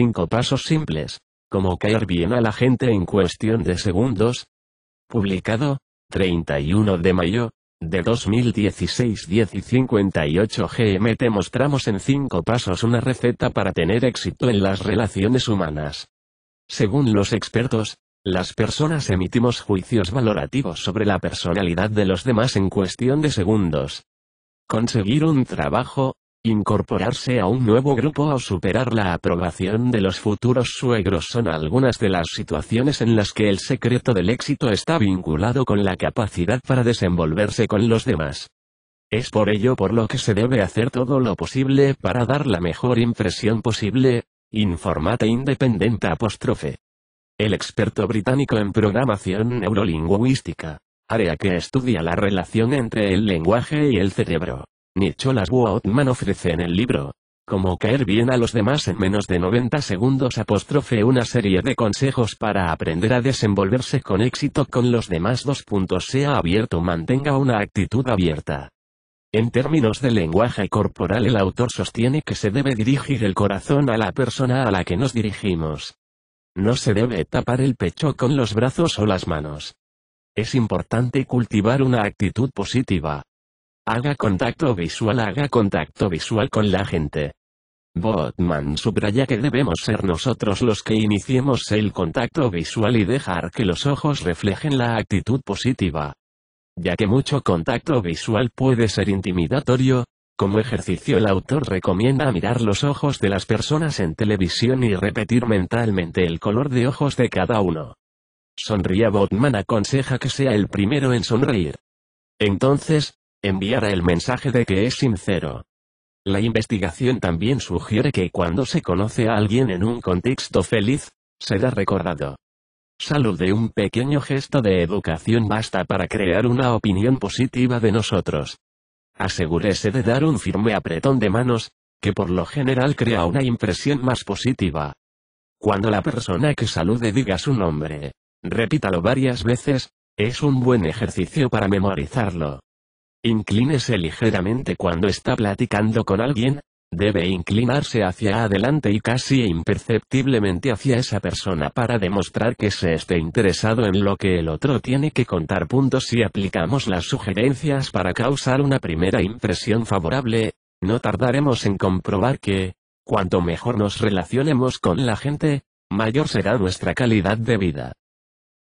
Cinco pasos simples. Como caer bien a la gente en cuestión de segundos. Publicado, 31 de mayo, de 2016 10 y 58 GMT mostramos en cinco pasos una receta para tener éxito en las relaciones humanas. Según los expertos, las personas emitimos juicios valorativos sobre la personalidad de los demás en cuestión de segundos. Conseguir un trabajo, Incorporarse a un nuevo grupo o superar la aprobación de los futuros suegros son algunas de las situaciones en las que el secreto del éxito está vinculado con la capacidad para desenvolverse con los demás. Es por ello por lo que se debe hacer todo lo posible para dar la mejor impresión posible, informate independente apóstrofe. El experto británico en programación neurolingüística, área que estudia la relación entre el lenguaje y el cerebro Nicholas woodman ofrece en el libro, como caer bien a los demás en menos de 90 segundos apóstrofe una serie de consejos para aprender a desenvolverse con éxito con los demás dos puntos sea abierto mantenga una actitud abierta. En términos de lenguaje corporal el autor sostiene que se debe dirigir el corazón a la persona a la que nos dirigimos. No se debe tapar el pecho con los brazos o las manos. Es importante cultivar una actitud positiva, Haga contacto visual, haga contacto visual con la gente. Botman subraya que debemos ser nosotros los que iniciemos el contacto visual y dejar que los ojos reflejen la actitud positiva. Ya que mucho contacto visual puede ser intimidatorio, como ejercicio el autor recomienda mirar los ojos de las personas en televisión y repetir mentalmente el color de ojos de cada uno. Sonría Botman aconseja que sea el primero en sonreír. Entonces, enviará el mensaje de que es sincero. La investigación también sugiere que cuando se conoce a alguien en un contexto feliz, será recordado. Salud de un pequeño gesto de educación basta para crear una opinión positiva de nosotros. Asegúrese de dar un firme apretón de manos, que por lo general crea una impresión más positiva. Cuando la persona que salude diga su nombre, repítalo varias veces, es un buen ejercicio para memorizarlo. Inclínese ligeramente cuando está platicando con alguien, debe inclinarse hacia adelante y casi imperceptiblemente hacia esa persona para demostrar que se esté interesado en lo que el otro tiene que contar. si aplicamos las sugerencias para causar una primera impresión favorable, no tardaremos en comprobar que, cuanto mejor nos relacionemos con la gente, mayor será nuestra calidad de vida.